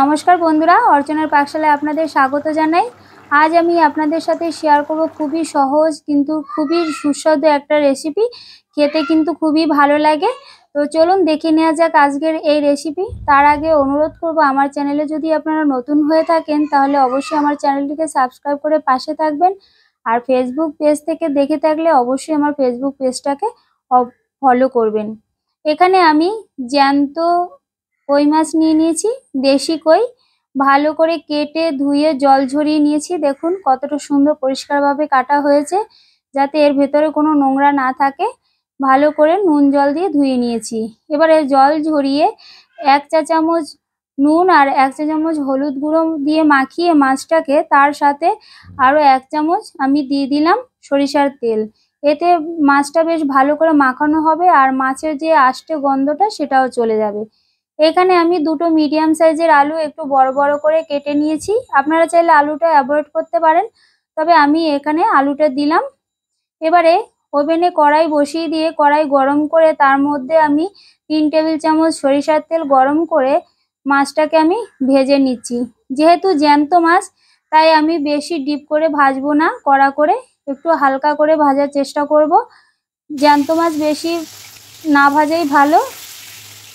নমস্কার বন্ধুরা অর্চনার পাকশালায় আপনাদের স্বাগত জানাই আজ আমি আপনাদের সাথে শেয়ার করব খুবই সহজ কিন্তু খুবই সুস্বাদু একটা রেসিপি খেতে কিন্তু খুবই ভালো লাগে তো চলুন দেখে নেওয়া যাক আজকের এই রেসিপি তার আগে অনুরোধ করব আমার চ্যানেলে যদি আপনারা নতুন হয়ে থাকেন তাহলে অবশ্যই আমার চ্যানেলটিকে সাবস্ক্রাইব করে পাশে থাকবেন আর ফেসবুক পেজ থেকে দেখে থাকলে অবশ্যই আমার ফেসবুক পেজটাকে ফলো করবেন এখানে আমি জ্যান্ত কই মাছ নিয়ে নিয়েছি দেশি কই ভালো করে কেটে ধুয়ে জল ঝরিয়ে নিয়েছি দেখুন কতটা সুন্দর পরিষ্কারভাবে কাটা হয়েছে যাতে এর ভেতরে কোনো নোংরা না থাকে ভালো করে নুন জল দিয়ে ধুয়ে নিয়েছি এবারে জল ঝরিয়ে এক চা চামচ নুন আর এক চা চামচ হলুদ গুঁড়ো দিয়ে মাখিয়ে মাছটাকে তার সাথে আরও এক চামচ আমি দিয়ে দিলাম সরিষার তেল এতে মাছটা বেশ ভালো করে মাখানো হবে আর মাছের যে আষ্টে গন্ধটা সেটাও চলে যাবে এখানে আমি দুটো মিডিয়াম সাইজের আলু একটু বড় বড় করে কেটে নিয়েছি আপনারা চাইলে আলুটা অ্যাভয়েড করতে পারেন তবে আমি এখানে আলুটা দিলাম এবারে ওভেনে কড়াই বসিয়ে দিয়ে কড়াই গরম করে তার মধ্যে আমি তিন টেবিল চামচ সরিষার তেল গরম করে মাছটাকে আমি ভেজে নিচ্ছি যেহেতু জ্যান্ত মাছ তাই আমি বেশি ডিপ করে ভাজবো না কড়া করে একটু হালকা করে ভাজার চেষ্টা করব জ্যান্ত মাছ বেশি না ভাজাই ভালো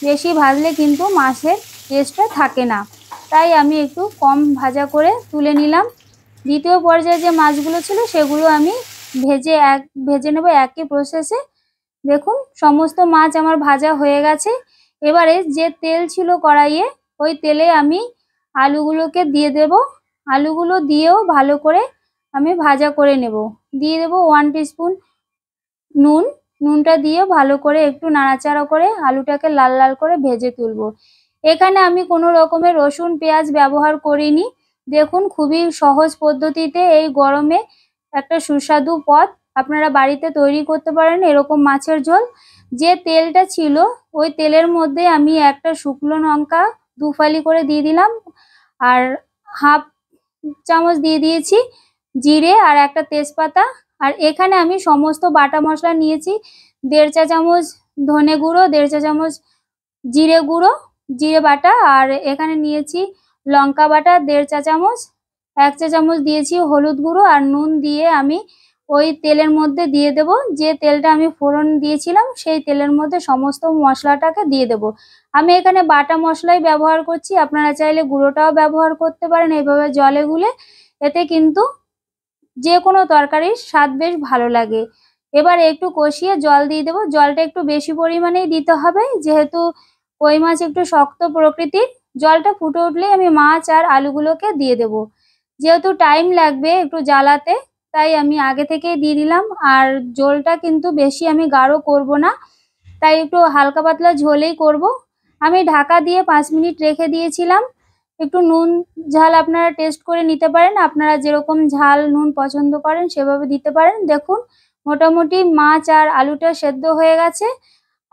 বেশি ভাজলে কিন্তু মাছের টেস্টটা থাকে না তাই আমি একটু কম ভাজা করে তুলে নিলাম দ্বিতীয় পর্যায়ে যে মাছগুলো ছিল সেগুলো আমি ভেজে এক ভেজে নেবো একই প্রসেসে দেখুন সমস্ত মাছ আমার ভাজা হয়ে গেছে এবারে যে তেল ছিল কড়াইয়ে ওই তেলে আমি আলুগুলোকে দিয়ে দেব আলুগুলো দিয়েও ভালো করে আমি ভাজা করে নেব দিয়ে দেব ওয়ান টিস্পুন নুন নুনটা দিয়ে ভালো করে একটু নাড়াচাড়া করে আলুটাকে লাল লাল করে ভেজে তুলব এখানে আমি কোনো রকমের রসুন পেঁয়াজ ব্যবহার করিনি দেখুন খুবই সহজ পদ্ধতিতে এই গরমে একটা সুস্বাদু পদ আপনারা বাড়িতে তৈরি করতে পারেন এরকম মাছের ঝোল যে তেলটা ছিল ওই তেলের মধ্যে আমি একটা শুকনো লঙ্কা দুফালি করে দিয়ে দিলাম আর হাফ চামচ দিয়ে দিয়েছি জিরে আর একটা তেজপাতা আর এখানে আমি সমস্ত বাটা মশলা নিয়েছি দেড় চা চামচ ধনে গুঁড়ো দেড় চা চামচ জিরে গুঁড়ো জিরে বাটা আর এখানে নিয়েছি লঙ্কা বাটা দেড় চা চামচ এক চা চামচ দিয়েছি হলুদ গুঁড়ো আর নুন দিয়ে আমি ওই তেলের মধ্যে দিয়ে দেব যে তেলটা আমি ফোড়ন দিয়েছিলাম সেই তেলের মধ্যে সমস্ত মশলাটাকে দিয়ে দেব আমি এখানে বাটা মশলাই ব্যবহার করছি আপনারা চাইলে গুঁড়োটাও ব্যবহার করতে পারেন এইভাবে জলে গুলে এতে কিন্তু যে কোনো তরকারির স্বাদ বেশ ভালো লাগে এবার একটু কষিয়ে জল দিয়ে দেবো জলটা একটু বেশি পরিমাণেই দিতে হবে যেহেতু কই মাছ একটু শক্ত প্রকৃতির জলটা ফুটে উঠলে আমি মাছ আর আলুগুলোকে দিয়ে দেব যেহেতু টাইম লাগবে একটু জ্বালাতে তাই আমি আগে থেকেই দিয়ে দিলাম আর জলটা কিন্তু বেশি আমি গাঢ় করব না তাই একটু হালকা পাতলা ঝোলেই করব আমি ঢাকা দিয়ে পাঁচ মিনিট রেখে দিয়েছিলাম একটু নুন ঝাল আপনারা টেস্ট করে নিতে পারেন আপনারা যেরকম ঝাল নুন পছন্দ করেন সেভাবে দিতে পারেন দেখুন মোটামুটি মাছ আর আলুটা সেদ্ধ হয়ে গেছে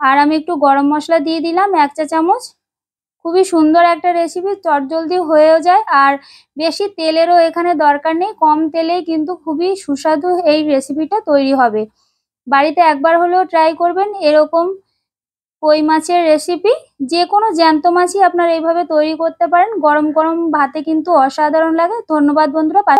আর আমি একটু গরম মশলা দিয়ে দিলাম এক চা চামচ খুবই সুন্দর একটা রেসিপি চটজলদি হয়েও যায় আর বেশি তেলেরও এখানে দরকার নেই কম তেলে কিন্তু খুবই সুস্বাদু এই রেসিপিটা তৈরি হবে বাড়িতে একবার হলেও ট্রাই করবেন এরকম কই মাছের রেসিপি যে কোনো জ্যান্ত মাছই আপনারা এইভাবে তৈরি করতে পারেন গরম গরম ভাতে কিন্তু অসাধারণ লাগে ধন্যবাদ বন্ধুরা